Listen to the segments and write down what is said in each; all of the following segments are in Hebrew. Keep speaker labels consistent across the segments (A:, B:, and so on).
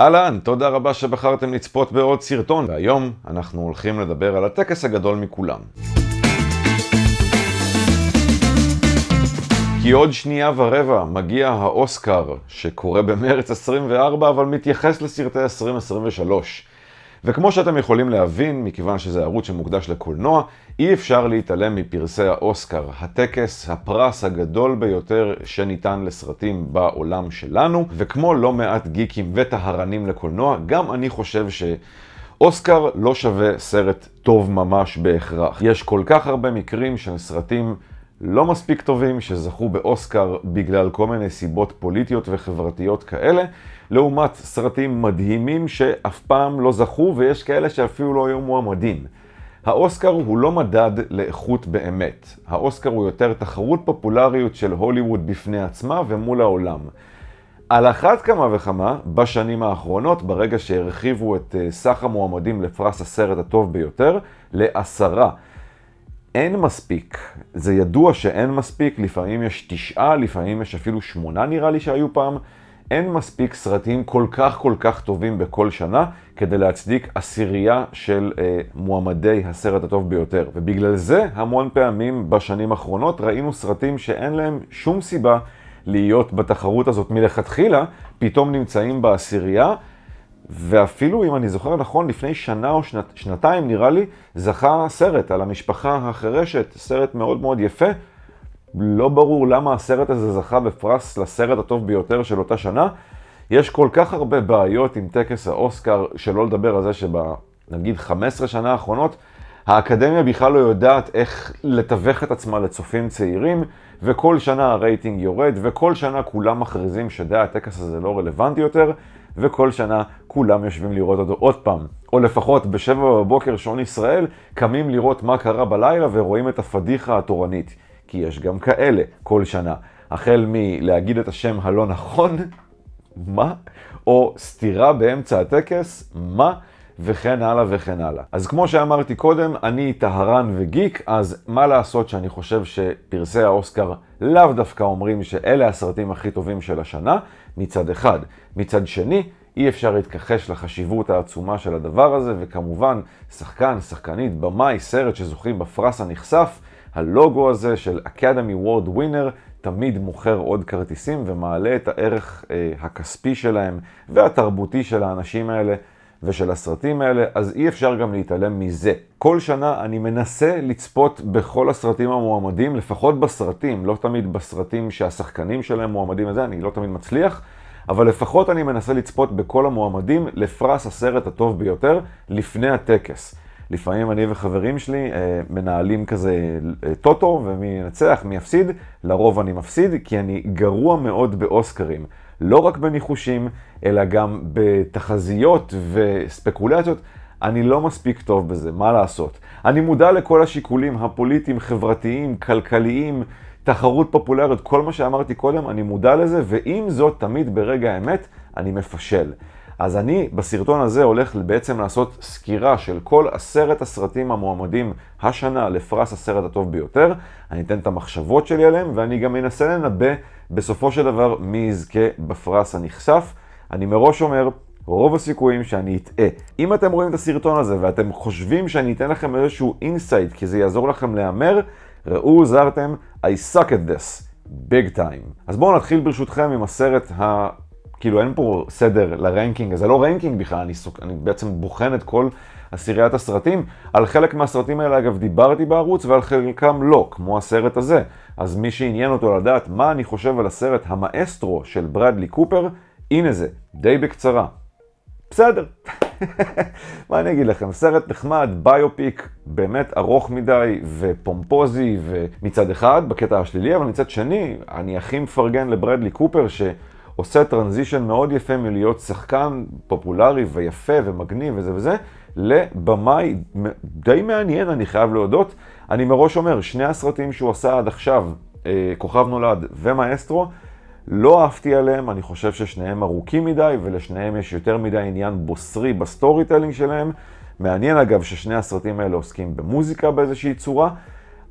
A: אהלן, תודה רבה שבחרתם לצפות בעוד סרטון, והיום אנחנו הולכים לדבר על הטקס הגדול מכולם. כי עוד שנייה ורבע מגיע האוסקר, שקורה במרץ 24, אבל מתייחס לסרטי 2023. וכמו שאתם יכולים להבין, מכיוון שזה ערוץ שמוקדש לקולנוע, אי אפשר להתעלם מפרסי האוסקר, הטקס, הפרס הגדול ביותר שניתן לסרטים בעולם שלנו, וכמו לא מעט גיקים וטהרנים לקולנוע, גם אני חושב ש... אוסקר לא שווה סרט טוב ממש בהכרח. יש כל כך הרבה מקרים של סרטים לא מספיק טובים שזכו באוסקר בגלל כל מיני סיבות פוליטיות וחברתיות כאלה, לעומת סרטים מדהימים שאף פעם לא זכו, ויש כאלה שאפילו לא היו מועמדים. האוסקר הוא לא מדד לאיכות באמת. האוסקר הוא יותר תחרות פופולריות של הוליווד בפני עצמה ומול העולם. על אחת כמה וכמה, בשנים האחרונות, ברגע שהרחיבו את אה, סך המועמדים לפרס הסרט הטוב ביותר, לעשרה. אין מספיק. זה ידוע שאין מספיק, לפעמים יש תשעה, לפעמים יש אפילו שמונה נראה לי שהיו פעם. אין מספיק סרטים כל כך כל כך טובים בכל שנה כדי להצדיק עשירייה של אה, מועמדי הסרט הטוב ביותר. ובגלל זה המון פעמים בשנים האחרונות ראינו סרטים שאין להם שום סיבה להיות בתחרות הזאת מלכתחילה, פתאום נמצאים בעשירייה. ואפילו, אם אני זוכר נכון, לפני שנה או שנת, שנתיים, נראה לי, זכה סרט על המשפחה החירשת, סרט מאוד מאוד יפה, לא ברור למה הסרט הזה זכה בפרס לסרט הטוב ביותר של אותה שנה. יש כל כך הרבה בעיות עם טקס האוסקר, שלא לדבר על זה שבנגיד 15 שנה האחרונות, האקדמיה בכלל לא יודעת איך לתווך את עצמה לצופים צעירים, וכל שנה הרייטינג יורד, וכל שנה כולם מכריזים שדע הטקס הזה לא רלוונטי יותר, וכל שנה כולם יושבים לראות אותו עוד פעם. או לפחות בשבע בבוקר שעון ישראל, קמים לראות מה קרה בלילה ורואים את הפדיחה התורנית. כי יש גם כאלה כל שנה. החל מלהגיד את השם הלא נכון, מה? או סתירה באמצע הטקס, מה? וכן הלאה וכן הלאה. אז כמו שאמרתי קודם, אני טהרן וגיק, אז מה לעשות שאני חושב שפרסי האוסקר לאו דווקא אומרים שאלה הסרטים הכי טובים של השנה, מצד אחד. מצד שני, אי אפשר להתכחש לחשיבות העצומה של הדבר הזה, וכמובן, שחקן, שחקנית, במאי, סרט שזוכים בפרס הנכסף, הלוגו הזה של Academy Award Winner תמיד מוכר עוד כרטיסים ומעלה את הערך אה, הכספי שלהם והתרבותי של האנשים האלה ושל הסרטים האלה, אז אי אפשר גם להתעלם מזה. כל שנה אני מנסה לצפות בכל הסרטים המועמדים, לפחות בסרטים, לא תמיד בסרטים שהשחקנים שלהם מועמדים לזה, אני לא תמיד מצליח. אבל לפחות אני מנסה לצפות בכל המועמדים לפרס הסרט הטוב ביותר לפני הטקס. לפעמים אני וחברים שלי אה, מנהלים כזה אה, טוטו, ומי ינצח, מי יפסיד. לרוב אני מפסיד, כי אני גרוע מאוד באוסקרים. לא רק בניחושים, אלא גם בתחזיות וספקולציות. אני לא מספיק טוב בזה, מה לעשות? אני מודע לכל השיקולים הפוליטיים, חברתיים, כלכליים, תחרות פופולרית, כל מה שאמרתי קודם, אני מודע לזה, ועם זאת, תמיד ברגע האמת, אני מפשל. אז אני בסרטון הזה הולך בעצם לעשות סקירה של כל עשרת הסרטים המועמדים השנה לפרס הסרט הטוב ביותר. אני אתן את המחשבות שלי עליהם, ואני גם אנסה לנבא בסופו של דבר מי יזכה בפרס הנכסף. אני מראש אומר, רוב הסיכויים שאני אטעה. אם אתם רואים את הסרטון הזה ואתם חושבים שאני אתן לכם איזשהו אינסייט, כי זה יעזור לכם להמר, ראו הוזהרתם, I suck at this, big time. אז בואו נתחיל ברשותכם עם הסרט ה... כאילו אין פה סדר לרנקינג, זה לא רנקינג בכלל, אני, סוק, אני בעצם בוחן את כל עשיריית הסרטים. על חלק מהסרטים האלה, אגב, דיברתי בערוץ, ועל חלקם לא, כמו הסרט הזה. אז מי שעניין אותו לדעת מה אני חושב על הסרט המאסטרו של ברדלי קופר, הנה זה, די בקצרה. בסדר. מה אני אגיד לכם, סרט נחמד, ביופיק, באמת ארוך מדי ופומפוזי, ומצד אחד, בקטע השלילי, אבל מצד שני, אני הכי מפרגן לברדלי קופר, ש... עושה טרנזישן מאוד יפה מלהיות שחקן פופולרי ויפה ומגניב וזה וזה, לבמאי די מעניין, אני חייב להודות. אני מראש אומר, שני הסרטים שהוא עשה עד עכשיו, אה, כוכב נולד ומאסטרו, לא אהבתי עליהם, אני חושב ששניהם ארוכים מדי, ולשניהם יש יותר מדי עניין בוסרי בסטורי טלינג שלהם. מעניין אגב ששני הסרטים האלה עוסקים במוזיקה באיזושהי צורה.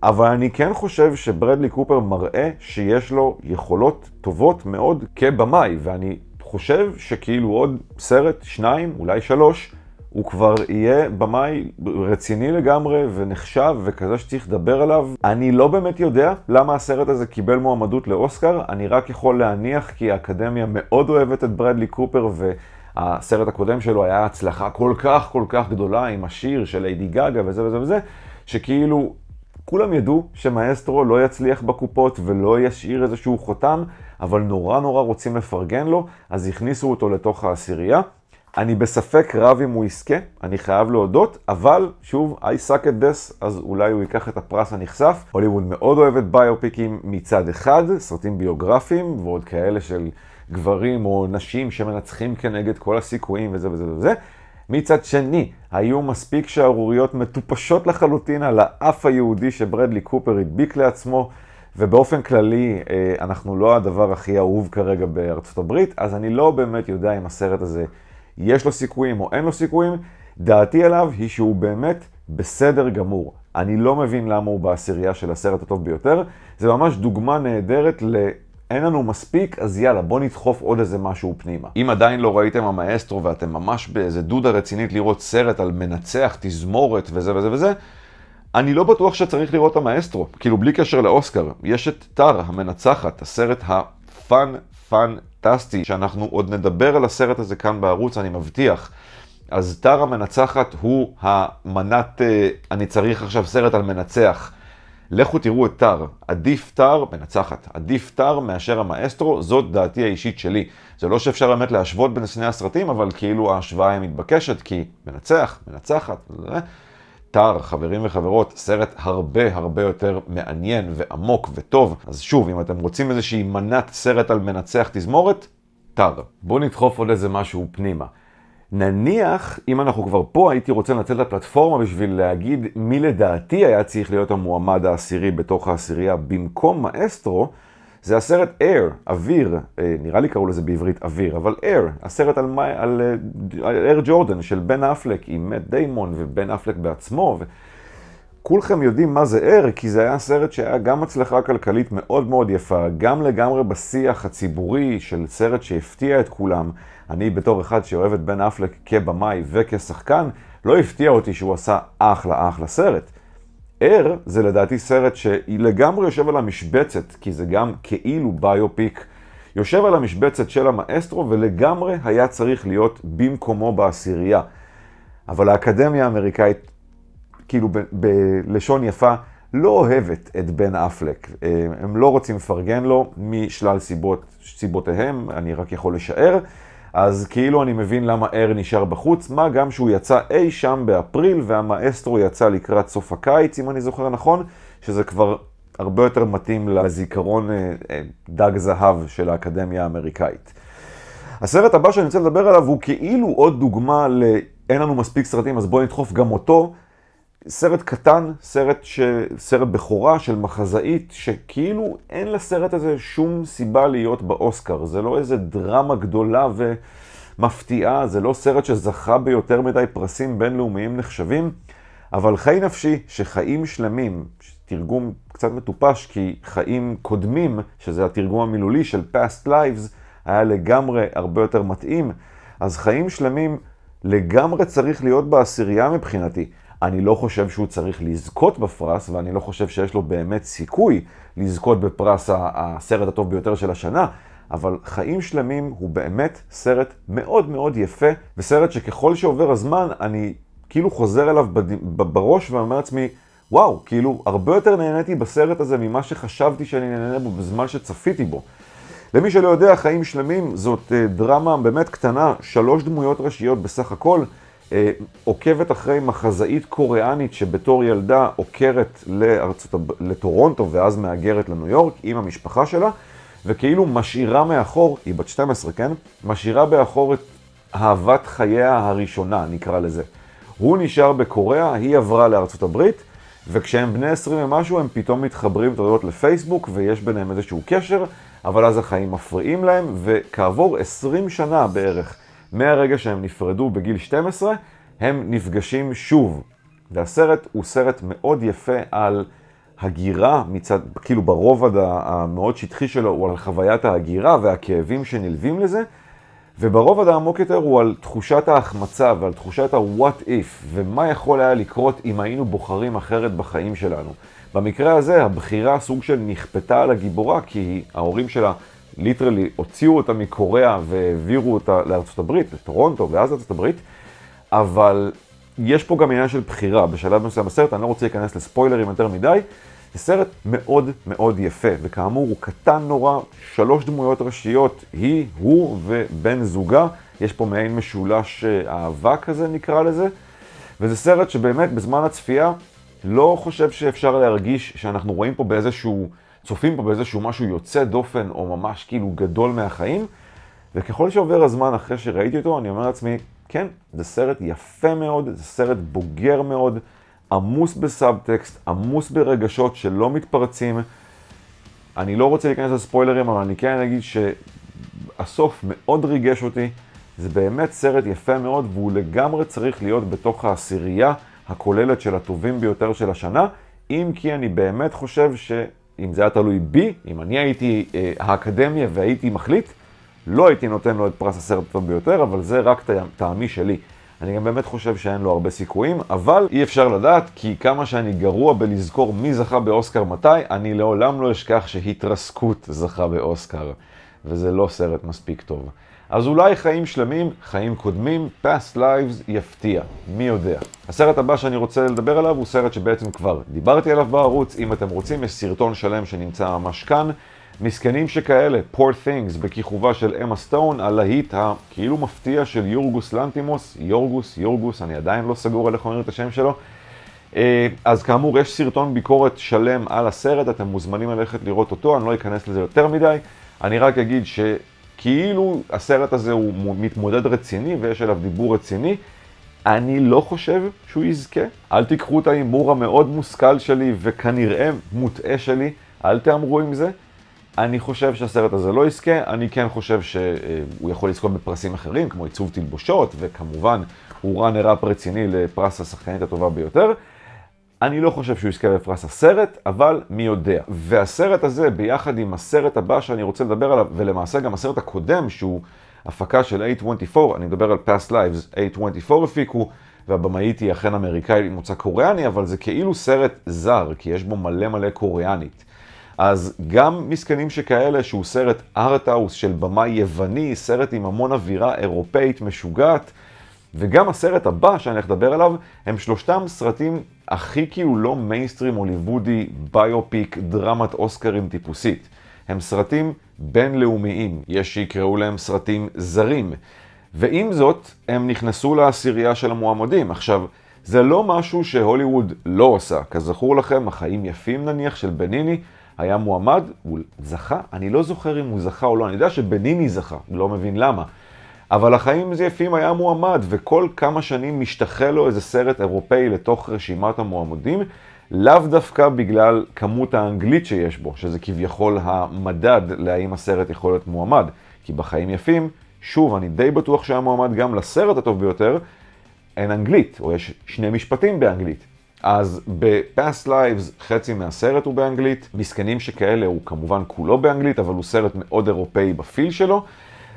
A: אבל אני כן חושב שברדלי קופר מראה שיש לו יכולות טובות מאוד כבמאי, ואני חושב שכאילו עוד סרט, שניים, אולי שלוש, הוא כבר יהיה במאי רציני לגמרי ונחשב וכזה שצריך לדבר עליו. אני לא באמת יודע למה הסרט הזה קיבל מועמדות לאוסקר, אני רק יכול להניח כי האקדמיה מאוד אוהבת את ברדלי קופר ו... הסרט הקודם שלו היה הצלחה כל כך כל כך גדולה עם השיר של איידי גאגה וזה וזה וזה, שכאילו כולם ידעו שמאסטרו לא יצליח בקופות ולא ישאיר איזשהו חותם, אבל נורא נורא רוצים לפרגן לו, אז הכניסו אותו לתוך העשירייה. אני בספק רב אם הוא יזכה, אני חייב להודות, אבל שוב, I suck at this, אז אולי הוא ייקח את הפרס הנכסף. הוליווד מאוד אוהבת ביופיקים מצד אחד, סרטים ביוגרפיים ועוד כאלה של גברים או נשים שמנצחים כנגד כל הסיכויים וזה וזה וזה. מצד שני, היו מספיק שערוריות מטופשות לחלוטין על האף היהודי שברדלי קופר הדביק לעצמו, ובאופן כללי, אה, אנחנו לא הדבר הכי אהוב כרגע בארצות הברית, אז אני לא באמת יודע אם הסרט הזה יש לו סיכויים או אין לו סיכויים. דעתי עליו היא שהוא באמת בסדר גמור. אני לא מבין למה הוא בעשירייה של הסרט הטוב ביותר. זה ממש דוגמה נהדרת ל... אין לנו מספיק, אז יאללה, בוא נדחוף עוד איזה משהו פנימה. אם עדיין לא ראיתם המאסטרו ואתם ממש באיזה דודה רצינית לראות סרט על מנצח, תזמורת וזה וזה וזה, אני לא בטוח שצריך לראות המאסטרו. כאילו, בלי קשר לאוסקר, יש את טאר, המנצחת, הסרט הפאן פאנטסטי, שאנחנו עוד נדבר על הסרט הזה כאן בערוץ, אני מבטיח. אז טאר המנצחת הוא המנת, אה, אני צריך עכשיו סרט על מנצח. לכו תראו את טאר, עדיף טאר מנצחת, עדיף טאר מאשר המאסטרו, זאת דעתי האישית שלי. זה לא שאפשר באמת להשוות בין שני הסרטים, אבל כאילו ההשוואה היא מתבקשת, כי מנצח, מנצחת, זה... טאר, חברים וחברות, סרט הרבה הרבה יותר מעניין ועמוק וטוב. אז שוב, אם אתם רוצים איזושהי מנת סרט על מנצח תזמורת, טאר. בואו נדחוף עוד איזה משהו פנימה. נניח, אם אנחנו כבר פה, הייתי רוצה לנצל את הפלטפורמה בשביל להגיד מי לדעתי היה צריך להיות המועמד העשירי בתוך העשירייה במקום מאסטרו, זה הסרט אייר, אוויר, אה, נראה לי קראו לזה בעברית אוויר, אבל אייר, הסרט על, אייר אה, ג'ורדן של בן אפלק עם מאט דיימון ובן אפלק בעצמו. ו... כולכם יודעים מה זה ער, כי זה היה סרט שהיה גם הצלחה כלכלית מאוד מאוד יפה, גם לגמרי בשיח הציבורי של סרט שהפתיע את כולם. אני בתור אחד שאוהב את בן אפלק כבמאי וכשחקן, לא הפתיע אותי שהוא עשה אחלה אחלה סרט. ער זה לדעתי סרט שלגמרי יושב על המשבצת, כי זה גם כאילו ביופיק. יושב על המשבצת של המאסטרו ולגמרי היה צריך להיות במקומו בעשירייה. אבל האקדמיה האמריקאית כאילו בלשון יפה, לא אוהבת את בן אפלק. אה, הם לא רוצים לפרגן לו משלל סיבות, סיבותיהם, אני רק יכול לשער. אז כאילו אני מבין למה אר נשאר בחוץ, מה גם שהוא יצא אי שם באפריל והמאסטרו יצא לקראת סוף הקיץ, אם אני זוכר נכון, שזה כבר הרבה יותר מתאים לזיכרון אה, אה, דג זהב של האקדמיה האמריקאית. הסרט הבא שאני רוצה לדבר עליו הוא כאילו עוד דוגמה ל... אין לנו מספיק סרטים, אז בואו נדחוף גם אותו. סרט קטן, סרט, ש... סרט בכורה של מחזאית, שכאילו אין לסרט הזה שום סיבה להיות באוסקר. זה לא איזה דרמה גדולה ומפתיעה, זה לא סרט שזכה ביותר מדי פרסים בינלאומיים נחשבים, אבל חי נפשי, שחיים שלמים, תרגום קצת מטופש, כי חיים קודמים, שזה התרגום המילולי של past lives, היה לגמרי הרבה יותר מתאים, אז חיים שלמים לגמרי צריך להיות בעשירייה מבחינתי. אני לא חושב שהוא צריך לזכות בפרס, ואני לא חושב שיש לו באמת סיכוי לזכות בפרס הסרט הטוב ביותר של השנה, אבל חיים שלמים הוא באמת סרט מאוד מאוד יפה, וסרט שככל שעובר הזמן, אני כאילו חוזר אליו בד... בראש ואומר לעצמי, וואו, כאילו, הרבה יותר נהניתי בסרט הזה ממה שחשבתי שאני נהנה בו בזמן שצפיתי בו. למי שלא יודע, חיים שלמים זאת אה, דרמה באמת קטנה, שלוש דמויות ראשיות בסך הכל. אה, עוקבת אחרי מחזאית קוריאנית שבתור ילדה עוקרת לארצות, לטורונטו ואז מהגרת לניו יורק עם המשפחה שלה, וכאילו משאירה מאחור, היא בת 12, כן? משאירה מאחור את אהבת חייה הראשונה, נקרא לזה. הוא נשאר בקוריאה, היא עברה לארצות הברית, וכשהם בני 20 ומשהו הם פתאום מתחברים, אתה יודעות, לפייסבוק, ויש ביניהם איזשהו קשר, אבל אז החיים מפריעים להם, וכעבור 20 שנה בערך מהרגע שהם נפרדו בגיל 12, הם נפגשים שוב. והסרט הוא סרט מאוד יפה על הגירה מצד, כאילו ברובד המאוד שטחי שלו הוא על חוויית ההגירה והכאבים שנלווים לזה, וברובד העמוק יותר הוא על תחושת ההחמצה ועל תחושת ה-what if, ומה יכול היה לקרות אם היינו בוחרים אחרת בחיים שלנו. במקרה הזה, הבחירה סוג של נכפתה על הגיבורה, כי ההורים שלה ליטרלי הוציאו אותה מקוריאה והעבירו אותה לארצות הברית, לטורונטו ואז לארצות הברית, אבל יש פה גם עניין של בחירה. בשלב מסוים בסרט, אני לא רוצה להיכנס לספוילרים יותר מדי, זה סרט מאוד מאוד יפה, וכאמור הוא קטן נורא, שלוש דמויות ראשיות, היא, הוא ובן זוגה, יש פה מעין משולש אה, אהבה כזה נקרא לזה, וזה סרט שבאמת בזמן הצפייה לא חושב שאפשר להרגיש שאנחנו רואים פה באיזשהו... צופים פה באיזשהו משהו יוצא דופן, או ממש כאילו גדול מהחיים, וככל שעובר הזמן אחרי שראיתי אותו, אני אומר לעצמי, כן, זה סרט יפה מאוד, זה סרט בוגר מאוד, עמוס בסאבטקסט, עמוס ברגשות שלא מתפרצים. אני לא רוצה להיכנס לספוילרים, אבל אני כן אגיד שהסוף מאוד ריגש אותי. זה באמת סרט יפה מאוד, והוא לגמרי צריך להיות בתוך העשירייה הכוללת של הטובים ביותר של השנה, אם כי אני באמת חושב ש... אם זה היה תלוי בי, אם אני הייתי אה, האקדמיה והייתי מחליט, לא הייתי נותן לו את פרס הסרט הטוב ביותר, אבל זה רק טעמי שלי. אני גם באמת חושב שאין לו הרבה סיכויים, אבל אי אפשר לדעת, כי כמה שאני גרוע בלזכור מי זכה באוסקר מתי, אני לעולם לא אשכח שהתרסקות זכה באוסקר, וזה לא סרט מספיק טוב. אז אולי חיים שלמים, חיים קודמים, past lives יפתיע, מי יודע. הסרט הבא שאני רוצה לדבר עליו הוא סרט שבעצם כבר דיברתי עליו בערוץ, אם אתם רוצים, יש סרטון שלם שנמצא ממש כאן. מסכנים שכאלה, Poor Things, בכיכובה של אמה סטון, הלהיט הכאילו מפתיע של יורגוס לנטימוס, יורגוס, יורגוס, אני עדיין לא סגור על איך אומרים את השם שלו. אה, אז כאמור, יש סרטון ביקורת שלם על הסרט, אתם מוזמנים ללכת לראות אותו, אני לא אכנס לזה יותר מדי. אני רק אגיד ש... כאילו הסרט הזה הוא מתמודד רציני ויש עליו דיבור רציני. אני לא חושב שהוא יזכה. אל תיקחו את ההימור המאוד מושכל שלי וכנראה מוטעה שלי, אל תאמרו עם זה. אני חושב שהסרט הזה לא יזכה, אני כן חושב שהוא אה, יכול לזכות בפרסים אחרים, כמו עיצוב תלבושות, וכמובן הוא ראנר אפ רציני לפרס השחקנית הטובה ביותר. אני לא חושב שהוא יזכה בפרס הסרט, אבל מי יודע. והסרט הזה, ביחד עם הסרט הבא שאני רוצה לדבר עליו, ולמעשה גם הסרט הקודם, שהוא הפקה של A24, אני מדבר על Past Lives, A24 הפיקו, והבמאית היא אכן אמריקאית עם מוצא קוריאני, אבל זה כאילו סרט זר, כי יש בו מלא מלא קוריאנית. אז גם מסכנים שכאלה, שהוא סרט ארטהאוס של במאי יווני, סרט עם המון אווירה אירופאית משוגעת, וגם הסרט הבא שאני הולך לדבר עליו, הם שלושתם סרטים הכי כאילו לא מיינסטרים הוליוודי, ביופיק, דרמת אוסקרים טיפוסית. הם סרטים בינלאומיים, יש שיקראו להם סרטים זרים. ועם זאת, הם נכנסו לעשירייה של המועמדים. עכשיו, זה לא משהו שהוליווד לא עושה. כזכור לכם, החיים יפים נניח של בניני היה מועמד, הוא זכה, אני לא זוכר אם הוא זכה או לא, אני יודע שבניני זכה, לא מבין למה. אבל החיים זייפים היה מועמד, וכל כמה שנים משתחה לו איזה סרט אירופאי לתוך רשימת המועמדים, לאו דווקא בגלל כמות האנגלית שיש בו, שזה כביכול המדד להאם הסרט יכול להיות מועמד. כי בחיים יפים, שוב, אני די בטוח שהיה מועמד גם לסרט הטוב ביותר, אין אנגלית, או יש שני משפטים באנגלית. אז ב-Past Lives חצי מהסרט הוא באנגלית, מסכנים שכאלה הוא כמובן כולו באנגלית, אבל הוא סרט מאוד אירופאי בפיל שלו,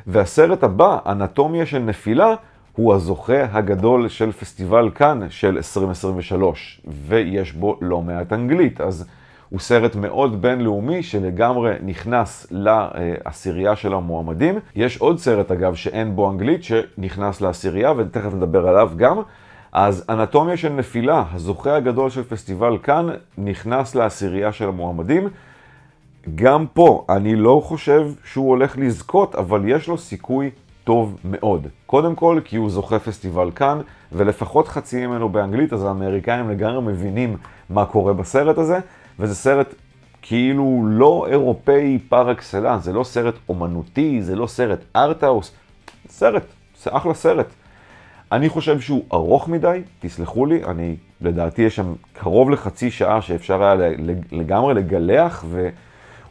A: והסרט הבא, אנטומיה של נפילה, הוא הזוכה הגדול של פסטיבל כאן של 2023, ויש בו לא מעט אנגלית, אז הוא סרט מאוד בינלאומי שלגמרי נכנס לעשירייה של המועמדים. יש עוד סרט אגב שאין בו אנגלית שנכנס לעשירייה ותכף נדבר עליו גם. אז אנטומיה של נפילה, הזוכה הגדול של פסטיבל כאן, נכנס לעשירייה של המועמדים. גם פה, אני לא חושב שהוא הולך לזכות, אבל יש לו סיכוי טוב מאוד. קודם כל, כי הוא זוכה פסטיבל כאן, ולפחות חצי ממנו באנגלית, אז האמריקאים לגמרי מבינים מה קורה בסרט הזה, וזה סרט כאילו לא אירופאי פר אקסלנס, זה לא סרט אומנותי, זה לא סרט ארטהאוס, סרט, זה אחלה סרט. אני חושב שהוא ארוך מדי, תסלחו לי, אני, לדעתי יש שם קרוב לחצי שעה שאפשר היה לגמרי לגלח, ו...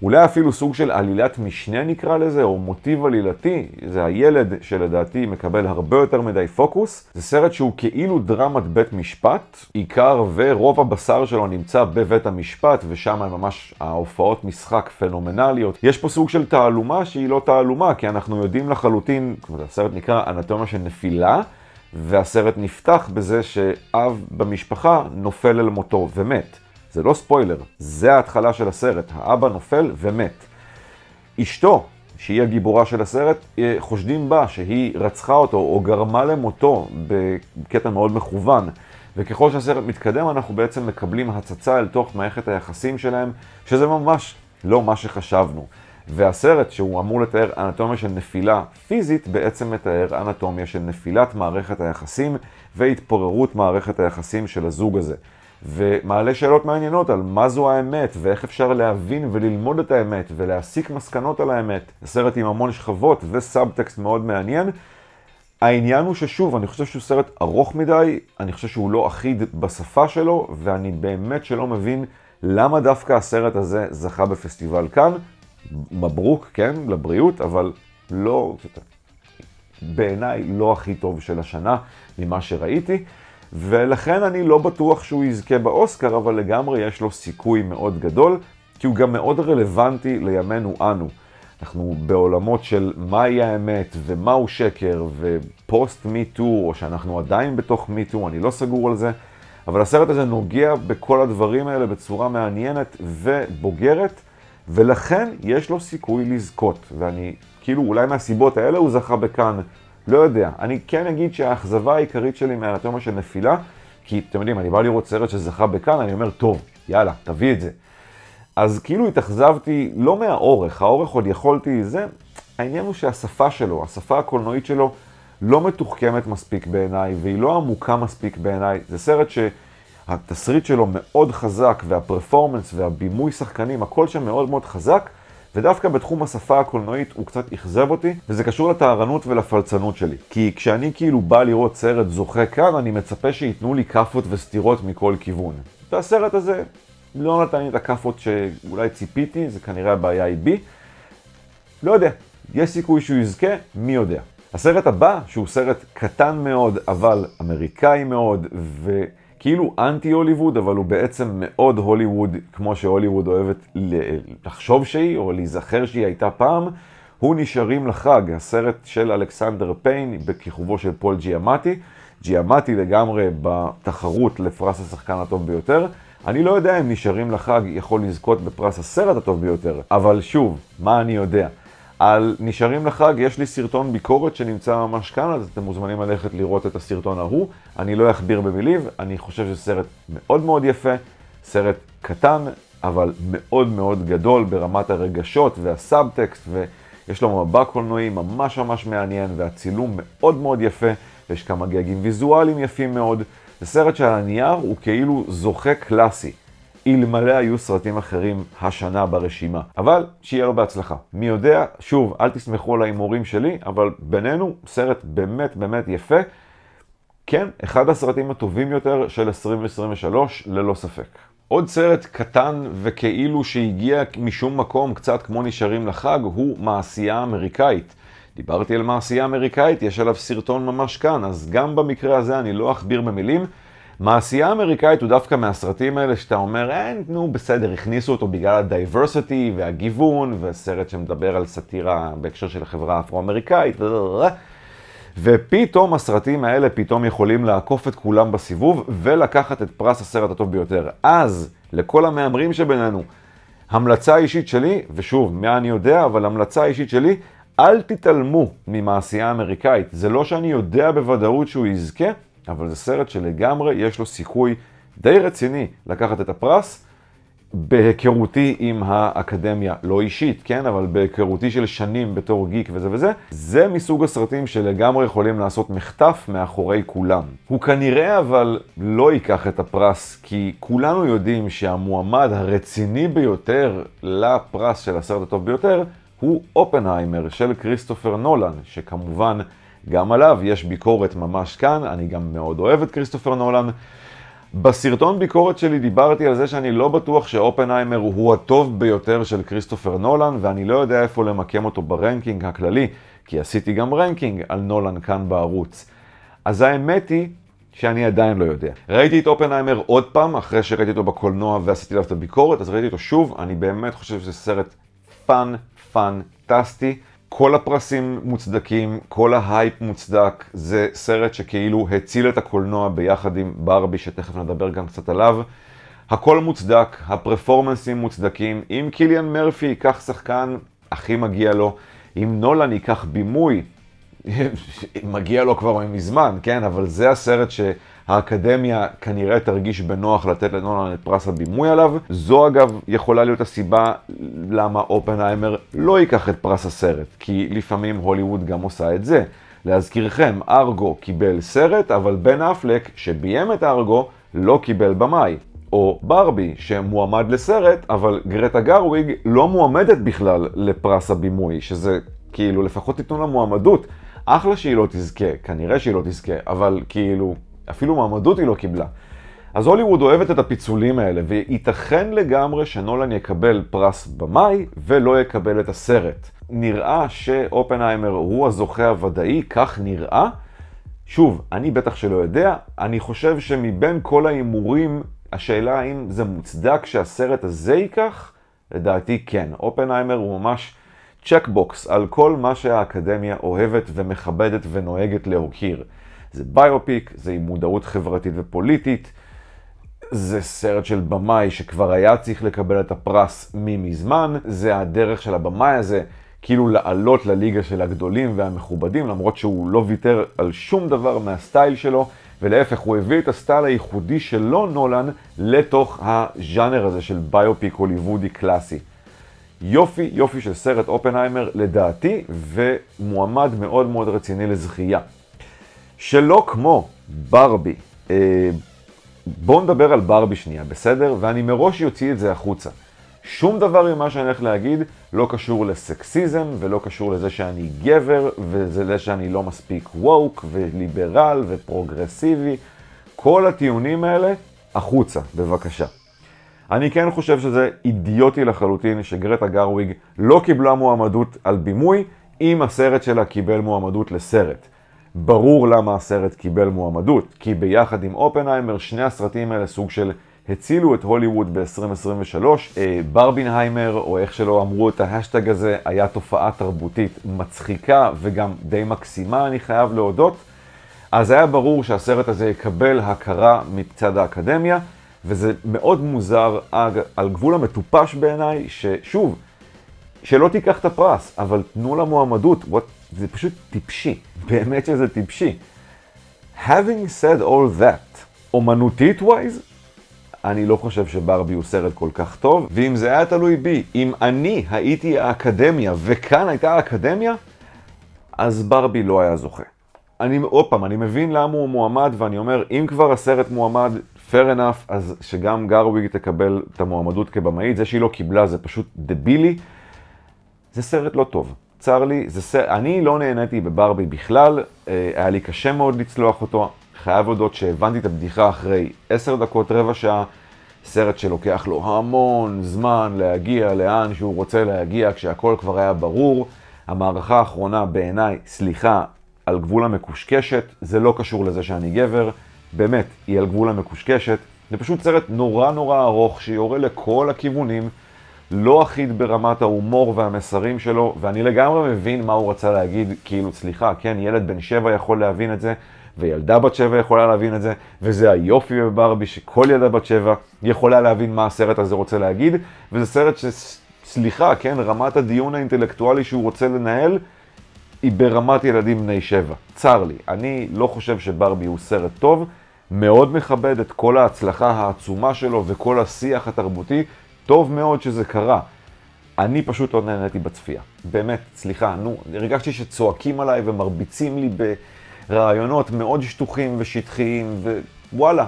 A: אולי אפילו סוג של עלילת משנה נקרא לזה, או מוטיב עלילתי, זה הילד שלדעתי מקבל הרבה יותר מדי פוקוס. זה סרט שהוא כאילו דרמת בית משפט, עיקר ורוב הבשר שלו נמצא בבית המשפט, ושם הם ממש ההופעות משחק פנומנליות. יש פה סוג של תעלומה שהיא לא תעלומה, כי אנחנו יודעים לחלוטין, הסרט נקרא אנטומיה של נפילה, והסרט נפתח בזה שאב במשפחה נופל אל מותו ומת. זה לא ספוילר, זה ההתחלה של הסרט. האבא נופל ומת. אשתו, שהיא הגיבורה של הסרט, אה, חושדים בה שהיא רצחה אותו או גרמה למותו בקטע מאוד מכוון. וככל שהסרט מתקדם, אנחנו בעצם מקבלים הצצה אל תוך מערכת היחסים שלהם, שזה ממש לא מה שחשבנו. והסרט, שהוא אמור לתאר אנטומיה של נפילה פיזית, בעצם מתאר אנטומיה של נפילת מערכת היחסים והתפוררות מערכת היחסים של הזוג הזה. ומעלה שאלות מעניינות על מה זו האמת, ואיך אפשר להבין וללמוד את האמת, ולהסיק מסקנות על האמת. סרט עם המון שכבות וסאבטקסט מאוד מעניין. העניין הוא ששוב, אני חושב שהוא סרט ארוך מדי, אני חושב שהוא לא אחיד בשפה שלו, ואני באמת שלא מבין למה דווקא הסרט הזה זכה בפסטיבל כאן. מברוק, כן, לבריאות, אבל לא, בעיניי לא הכי טוב של השנה ממה שראיתי. ולכן אני לא בטוח שהוא יזכה באוסקר, אבל לגמרי יש לו סיכוי מאוד גדול, כי הוא גם מאוד רלוונטי לימינו אנו. אנחנו בעולמות של מהי האמת ומהו שקר ופוסט מיטו, או שאנחנו עדיין בתוך מיטו, אני לא סגור על זה, אבל הסרט הזה נוגע בכל הדברים האלה בצורה מעניינת ובוגרת, ולכן יש לו סיכוי לזכות, ואני, כאילו, אולי מהסיבות האלה הוא זכה בכאן. לא יודע. אני כן אגיד שהאכזבה העיקרית שלי מאנטומיה של נפילה, כי אתם יודעים, אני בא לראות סרט שזכה בכאן, אני אומר, טוב, יאללה, תביא את זה. אז כאילו התאכזבתי לא מהאורך, האורך עוד יכולתי זה, העניין הוא שהשפה שלו, השפה הקולנועית שלו, לא מתוחכמת מספיק בעיניי, והיא לא עמוקה מספיק בעיניי. זה סרט שהתסריט שלו מאוד חזק, והפרפורמנס והבימוי שחקנים, הכל שם מאוד מאוד חזק, ודווקא בתחום השפה הקולנועית הוא קצת אכזב אותי, וזה קשור לטהרנות ולפלצנות שלי. כי כשאני כאילו בא לראות סרט זוכה כאן, אני מצפה שייתנו לי כאפות וסתירות מכל כיוון. והסרט הזה לא נתן לי את הכאפות שאולי ציפיתי, זה כנראה הבעיה היא בי. לא יודע, יש סיכוי שהוא יזכה, מי יודע. הסרט הבא, שהוא סרט קטן מאוד, אבל אמריקאי מאוד, ו... כאילו אנטי הוליווד, אבל הוא בעצם מאוד הוליווד, כמו שהוליווד אוהבת לחשוב שהיא, או להיזכר שהיא הייתה פעם. הוא נשארים לחג, הסרט של אלכסנדר פיין בכיכובו של פול ג'יאמטי. ג'יאמטי לגמרי בתחרות לפרס השחקן הטוב ביותר. אני לא יודע אם נשארים לחג יכול לזכות בפרס הסרט הטוב ביותר, אבל שוב, מה אני יודע? על נשארים לחג, יש לי סרטון ביקורת שנמצא ממש כאן, אז אתם מוזמנים ללכת לראות את הסרטון ההוא. אני לא אכביר במילים, אני חושב שזה סרט מאוד מאוד יפה, סרט קטן, אבל מאוד מאוד גדול ברמת הרגשות והסאבטקסט, ויש לו מבע קולנועי ממש ממש מעניין, והצילום מאוד מאוד יפה, יש כמה גגים ויזואליים יפים מאוד. זה סרט שעל הנייר הוא כאילו זוכה קלאסי. אלמלא היו סרטים אחרים השנה ברשימה. אבל שיהיה לו בהצלחה. מי יודע, שוב, אל תסמכו על ההימורים שלי, אבל בינינו, סרט באמת באמת יפה. כן, אחד הסרטים הטובים יותר של 2023, ללא ספק. עוד סרט קטן וכאילו שהגיע משום מקום, קצת כמו נשארים לחג, הוא מעשייה אמריקאית. דיברתי על מעשייה אמריקאית, יש עליו סרטון ממש כאן, אז גם במקרה הזה אני לא אכביר במילים. מעשייה האמריקאית הוא דווקא מהסרטים האלה שאתה אומר, אין, אה, נו בסדר, הכניסו אותו בגלל הדייברסיטי והגיוון, וסרט שמדבר על סאטירה בהקשר של החברה האפרו-אמריקאית, ופתאום הסרטים האלה פתאום יכולים לעקוף את כולם בסיבוב ולקחת את פרס הסרט הטוב ביותר. אז, לכל המהמרים שבינינו, המלצה אישית שלי, ושוב, מה אני יודע, אבל המלצה אישית שלי, אל תתעלמו ממעשייה אמריקאית. זה לא שאני יודע בוודאות שהוא יזכה, אבל זה סרט שלגמרי יש לו סיכוי די רציני לקחת את הפרס. בהיכרותי עם האקדמיה, לא אישית, כן, אבל בהיכרותי של שנים בתור גיק וזה וזה, זה מסוג הסרטים שלגמרי יכולים לעשות מחטף מאחורי כולם. הוא כנראה אבל לא ייקח את הפרס, כי כולנו יודעים שהמועמד הרציני ביותר לפרס של הסרט הטוב ביותר הוא אופנהיימר של כריסטופר נולן, שכמובן גם עליו יש ביקורת ממש כאן, אני גם מאוד אוהב את כריסטופר נולן. בסרטון ביקורת שלי דיברתי על זה שאני לא בטוח שאופנהיימר הוא הטוב ביותר של כריסטופר נולן, ואני לא יודע איפה למקם אותו ברנקינג הכללי, כי עשיתי גם רנקינג על נולן כאן בערוץ. אז האמת היא שאני עדיין לא יודע. ראיתי את אופנהיימר עוד פעם, אחרי שראיתי אותו בקולנוע ועשיתי עליו את הביקורת, אז ראיתי אותו שוב, אני באמת חושב שזה סרט פאן, פאנטסטי. כל הפרסים מוצדקים, כל ההייפ מוצדק, זה סרט שכאילו הציל את הקולנוע ביחד עם ברבי, שתכף נדבר גם קצת עליו. הכל מוצדק, הפרפורמנסים מוצדקים, אם קיליאן מרפי ייקח שחקן, הכי מגיע לו, אם נולן ייקח בימוי, מגיע לו כבר מזמן, כן? אבל זה הסרט ש... האקדמיה כנראה תרגיש בנוח לתת לנולן את פרס הבימוי עליו. זו אגב יכולה להיות הסיבה למה אופנהיימר לא ייקח את פרס הסרט, כי לפעמים הוליווד גם עושה את זה. להזכירכם, ארגו קיבל סרט, אבל בן אפלק, שביים את ארגו, לא קיבל במאי. או ברבי, שמועמד לסרט, אבל גרטה גרוויג לא מועמדת בכלל לפרס הבימוי, שזה כאילו לפחות תיתנו לה מועמדות. אחלה שהיא לא תזכה, כנראה שהיא לא תזכה, אבל כאילו, אפילו מעמדות היא לא קיבלה. אז הוליווד אוהבת את הפיצולים האלה, וייתכן לגמרי שנולן יקבל פרס במאי ולא יקבל את הסרט. נראה שאופנהיימר הוא הזוכה הוודאי, כך נראה. שוב, אני בטח שלא יודע, אני חושב שמבין כל ההימורים, השאלה האם זה מוצדק שהסרט הזה ייקח, לדעתי כן. אופנהיימר הוא ממש צ'קבוקס על כל מה שהאקדמיה אוהבת ומכבדת ונוהגת להוקיר. זה ביופיק, זה עם מודעות חברתית ופוליטית, זה סרט של במאי שכבר היה צריך לקבל את הפרס ממזמן, זה הדרך של הבמאי הזה כאילו לעלות לליגה של הגדולים והמכובדים, למרות שהוא לא ויתר על שום דבר מהסטייל שלו, ולהפך, הוא הביא את הסטייל הייחודי שלו, נולן, לתוך הז'אנר הזה של ביופיק הוליוודי קלאסי. יופי, יופי של סרט אופנהיימר, לדעתי, ומועמד מאוד מאוד רציני לזכייה. שלא כמו ברבי. אה, בואו נדבר על ברבי שנייה, בסדר? ואני מראש יוציא את זה החוצה. שום דבר ממה שאני הולך להגיד לא קשור לסקסיזם ולא קשור לזה שאני גבר וזה שאני לא מספיק ווק וליברל ופרוגרסיבי. כל הטיעונים האלה החוצה, בבקשה. אני כן חושב שזה אידיוטי לחלוטין שגרטה גרוויג לא קיבלה מועמדות על בימוי, אם הסרט שלה קיבל מועמדות לסרט. ברור למה הסרט קיבל מועמדות, כי ביחד עם אופנהיימר, שני הסרטים האלה סוג של הצילו את הוליווד ב-2023. אה, ברבינהיימר, או איך שלא אמרו את ההשטג הזה, היה תופעה תרבותית מצחיקה וגם די מקסימה, אני חייב להודות. אז היה ברור שהסרט הזה יקבל הכרה מצד האקדמיה, וזה מאוד מוזר, על גבול המטופש בעיניי, ששוב, שלא תיקח את הפרס, אבל תנו לה מועמדות. What זה פשוט טיפשי, באמת שזה טיפשי. Having said all that, אומנותית ווייז, אני לא חושב שברבי הוא סרט כל כך טוב, ואם זה היה תלוי בי, אם אני הייתי האקדמיה וכאן הייתה האקדמיה, אז ברבי לא היה זוכה. אני, עוד פעם, אני מבין למה הוא מועמד, ואני אומר, אם כבר הסרט מועמד, fair enough, אז שגם גרוויג תקבל את המועמדות כבמאית, זה שהיא לא קיבלה זה פשוט דבילי. זה סרט לא טוב. צר לי, זה סרט, אני לא נהניתי בברבי בכלל, אה, היה לי קשה מאוד לצלוח אותו, חייב להודות שהבנתי את הבדיחה אחרי עשר דקות, רבע שעה, סרט שלוקח לו המון זמן להגיע לאן שהוא רוצה להגיע, כשהכל כבר היה ברור. המערכה האחרונה בעיניי, סליחה, על גבול המקושקשת, זה לא קשור לזה שאני גבר, באמת, היא על גבול המקושקשת. זה פשוט סרט נורא נורא ארוך, שיורה לכל הכיוונים. לא אחיד ברמת ההומור והמסרים שלו, ואני לגמרי מבין מה הוא רצה להגיד, כאילו, סליחה, כן, ילד בן שבע יכול להבין את זה, וילדה בת שבע יכולה להבין את זה, וזה היופי בברבי, שכל ילדה בת שבע יכולה להבין מה הסרט הזה רוצה להגיד, וזה סרט ש... סליחה, כן, רמת הדיון האינטלקטואלי שהוא רוצה לנהל, היא ברמת ילדים בני שבע. צר לי, אני לא חושב שברבי הוא סרט טוב, מאוד מכבד את כל ההצלחה העצומה שלו וכל השיח התרבותי טוב מאוד שזה קרה. אני פשוט לא נהניתי בצפייה. באמת, סליחה, נו, הרגשתי שצועקים עליי ומרביצים לי ברעיונות מאוד שטוחים ושטחיים, ווואלה,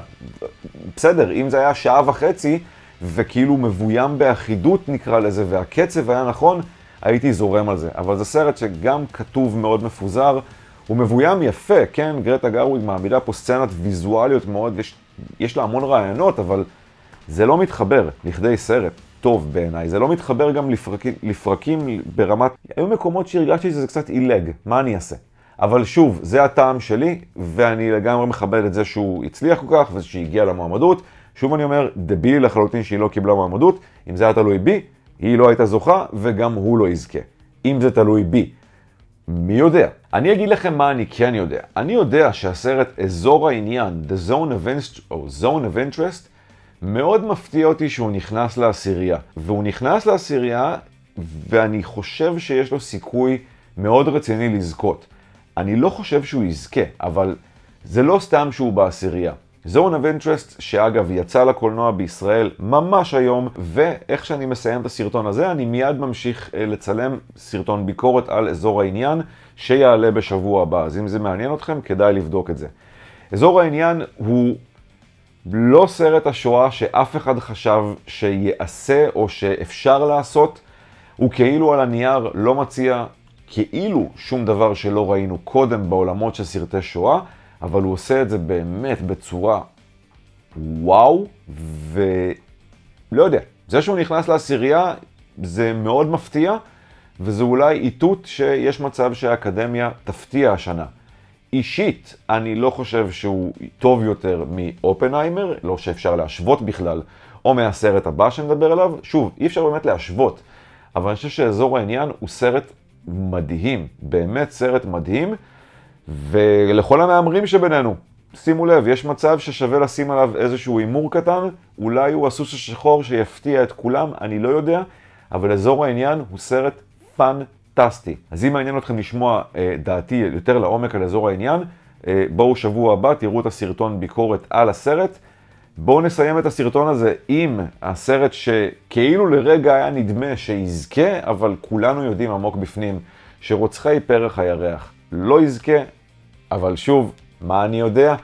A: בסדר, אם זה היה שעה וחצי, וכאילו מבוים באחידות נקרא לזה, והקצב היה נכון, הייתי זורם על זה. אבל זה סרט שגם כתוב מאוד מפוזר, הוא מבוים יפה, כן? גרטה גרוויג מעמידה פה סצנת ויזואליות מאוד, ויש, יש לה המון רעיונות, אבל... זה לא מתחבר לכדי סרט טוב בעיניי, זה לא מתחבר גם לפרקים, לפרקים ברמת... היו מקומות שהרגשתי שזה קצת עילג, מה אני אעשה? אבל שוב, זה הטעם שלי, ואני לגמרי מכבד את זה שהוא הצליח כל כך ושהגיע למועמדות. שוב אני אומר, דבילי לחלוטין שהיא לא קיבלה מועמדות, אם זה היה תלוי בי, היא לא הייתה זוכה וגם הוא לא יזכה. אם זה תלוי בי. מי יודע? אני אגיד לכם מה אני כן יודע. אני יודע שהסרט אזור העניין, The Zone of, Interest, או Zone of Interest, מאוד מפתיע אותי שהוא נכנס לעשירייה. והוא נכנס לעשירייה, ואני חושב שיש לו סיכוי מאוד רציני לזכות. אני לא חושב שהוא יזכה, אבל זה לא סתם שהוא בעשירייה. זון אב אינטרסט, שאגב יצא לקולנוע בישראל ממש היום, ואיך שאני מסיים את הסרטון הזה, אני מיד ממשיך אה, לצלם סרטון ביקורת על אזור העניין, שיעלה בשבוע הבא. אז אם זה מעניין אתכם, כדאי לבדוק את זה. אזור העניין הוא לא סרט השואה שאף אחד חשב שיעשה או שאפשר לעשות, הוא כאילו על הנייר לא מציע כאילו שום דבר שלא ראינו קודם בעולמות של סרטי שואה, אבל הוא עושה את זה באמת בצורה וואו, ולא יודע, זה שהוא נכנס לעשירייה זה מאוד מפתיע, וזה אולי איתות שיש מצב שהאקדמיה תפתיע השנה. אישית, אני לא חושב שהוא טוב יותר מאופנהיימר, לא שאפשר להשוות בכלל, או מהסרט הבא שנדבר עליו. שוב, אי אפשר באמת להשוות, אבל אני חושב שאזור העניין הוא סרט מדהים, באמת סרט מדהים, ולכל המהמרים שבינינו, שימו לב, יש מצב ששווה לשים עליו איזשהו הימור קטן, אולי הוא הסוס השחור שיפתיע את כולם, אני לא יודע, אבל אזור העניין הוא סרט פאנ... טסתי. אז אם מעניין אתכם לשמוע אה, דעתי יותר לעומק על אזור העניין, אה, בואו שבוע הבא, תראו את הסרטון ביקורת על הסרט. בואו נסיים את הסרטון הזה עם הסרט שכאילו לרגע היה נדמה שיזכה, אבל כולנו יודעים עמוק בפנים שרוצחי פרח הירח לא יזכה, אבל שוב, מה אני יודע?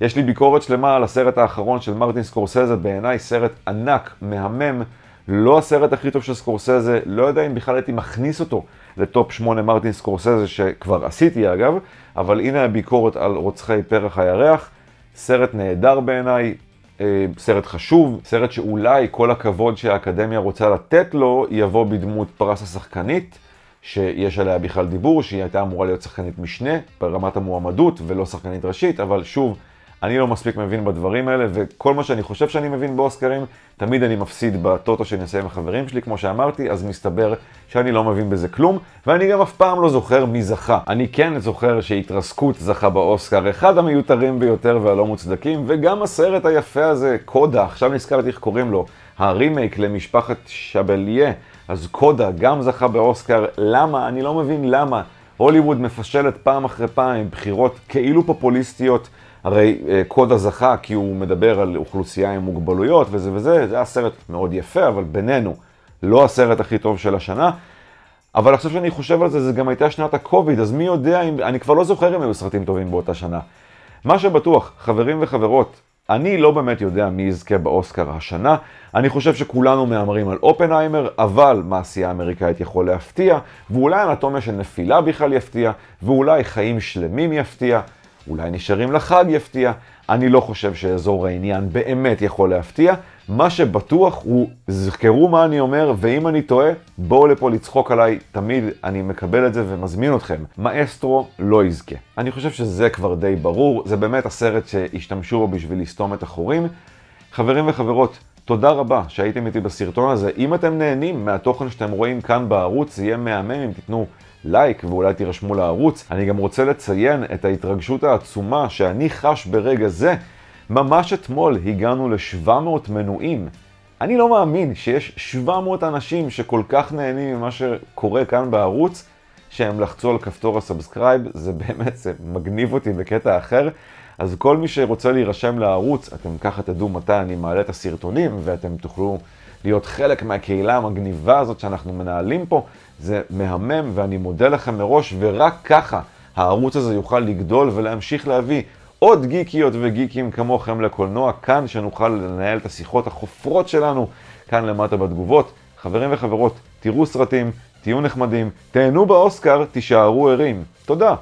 A: יש לי ביקורת שלמה על הסרט האחרון של מרטין סקורסזה, בעיניי סרט ענק, מהמם. לא הסרט הכי טוב של סקורסזה, לא יודע אם בכלל הייתי מכניס אותו לטופ 8 מרטין סקורסזה, שכבר עשיתי אגב, אבל הנה הביקורת על רוצחי פרח הירח. סרט נהדר בעיניי, אה, סרט חשוב, סרט שאולי כל הכבוד שהאקדמיה רוצה לתת לו יבוא בדמות פרס השחקנית, שיש עליה בכלל דיבור, שהיא הייתה אמורה להיות שחקנית משנה ברמת המועמדות ולא שחקנית ראשית, אבל שוב, אני לא מספיק מבין בדברים האלה, וכל מה שאני חושב שאני מבין באוסקרים, תמיד אני מפסיד בטוטו שאני עושה עם החברים שלי, כמו שאמרתי, אז מסתבר שאני לא מבין בזה כלום, ואני גם אף פעם לא זוכר מי זכה. אני כן זוכר שהתרסקות זכה באוסקר, אחד המיותרים ביותר והלא מוצדקים, וגם הסרט היפה הזה, קודה, עכשיו נזכרתי איך קוראים לו, הרימייק למשפחת שבליה, אז קודה גם זכה באוסקר, למה? אני לא מבין למה. הוליווד מפשלת פעם אחרי פעם עם בחירות כאילו פופוליסטיות. הרי אה, קוד הזכה, כי הוא מדבר על אוכלוסייה עם מוגבלויות וזה וזה, זה היה סרט מאוד יפה, אבל בינינו, לא הסרט הכי טוב של השנה. אבל עכשיו שאני חושב על זה, זה גם הייתה שנת הקוביד, אז מי יודע אם, אני כבר לא זוכר אם היו סרטים טובים באותה שנה. מה שבטוח, חברים וחברות, אני לא באמת יודע מי יזכה באוסקר השנה. אני חושב שכולנו מהמרים על אופנהיימר, אבל מעשייה אמריקאית יכול להפתיע, ואולי אנטומיה של נפילה בכלל יפתיע, ואולי חיים שלמים יפתיע, אולי נשארים לחג יפתיע. אני לא חושב שאזור העניין באמת יכול להפתיע. מה שבטוח הוא, זכרו מה אני אומר, ואם אני טועה, בואו לפה לצחוק עליי, תמיד אני מקבל את זה ומזמין אתכם. מאסטרו לא יזכה. אני חושב שזה כבר די ברור, זה באמת הסרט שהשתמשו בו בשביל לסתום את החורים. חברים וחברות, תודה רבה שהייתם איתי בסרטון הזה. אם אתם נהנים מהתוכן שאתם רואים כאן בערוץ, זה יהיה מהמם אם תיתנו לייק ואולי תירשמו לערוץ. אני גם רוצה לציין את ההתרגשות העצומה שאני חש ברגע זה. ממש אתמול הגענו ל-700 מנויים. אני לא מאמין שיש 700 אנשים שכל כך נהנים ממה שקורה כאן בערוץ, שהם לחצו על כפתור הסאבסקרייב, זה באמת, זה מגניב אותי בקטע אחר. אז כל מי שרוצה להירשם לערוץ, אתם ככה תדעו מתי אני מעלה את הסרטונים, ואתם תוכלו להיות חלק מהקהילה המגניבה הזאת שאנחנו מנהלים פה. זה מהמם, ואני מודה לכם מראש, ורק ככה הערוץ הזה יוכל לגדול ולהמשיך להביא עוד גיקיות וגיקים כמוכם לקולנוע, כאן שנוכל לנהל את השיחות החופרות שלנו, כאן למטה בתגובות. חברים וחברות, תראו סרטים, תהיו נחמדים, תהנו באוסקר, תישארו ערים. תודה.